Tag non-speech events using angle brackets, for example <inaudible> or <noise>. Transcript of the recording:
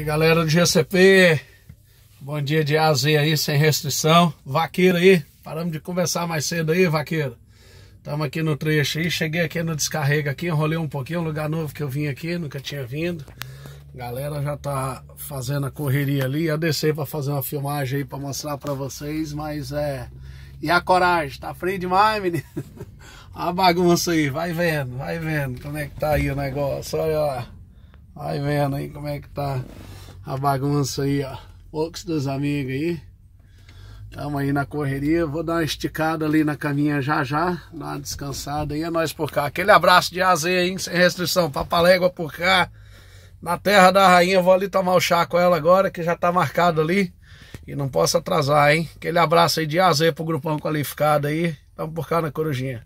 aí galera do GCP, bom dia de AZ aí, sem restrição. Vaqueiro aí, paramos de conversar mais cedo aí, vaqueiro. Estamos aqui no trecho aí, cheguei aqui no descarrega aqui, enrolei um pouquinho, um lugar novo que eu vim aqui, nunca tinha vindo. Galera já tá fazendo a correria ali, eu descer para fazer uma filmagem aí para mostrar para vocês, mas é... E a coragem, tá frio demais, menino? <laughs> a bagunça aí, vai vendo, vai vendo como é que tá aí o negócio, olha lá. Vai vendo aí como é que tá a bagunça aí, ó. Poucos dos amigos aí. Tamo aí na correria. Vou dar uma esticada ali na caminha já já. Dar uma descansada aí. É nós por cá. Aquele abraço de azeite aí, sem restrição. Papalégua por cá. Na terra da rainha. Vou ali tomar o chá com ela agora, que já tá marcado ali. E não posso atrasar, hein? Aquele abraço aí de azeite pro grupão qualificado aí. Tamo por cá na Corujinha.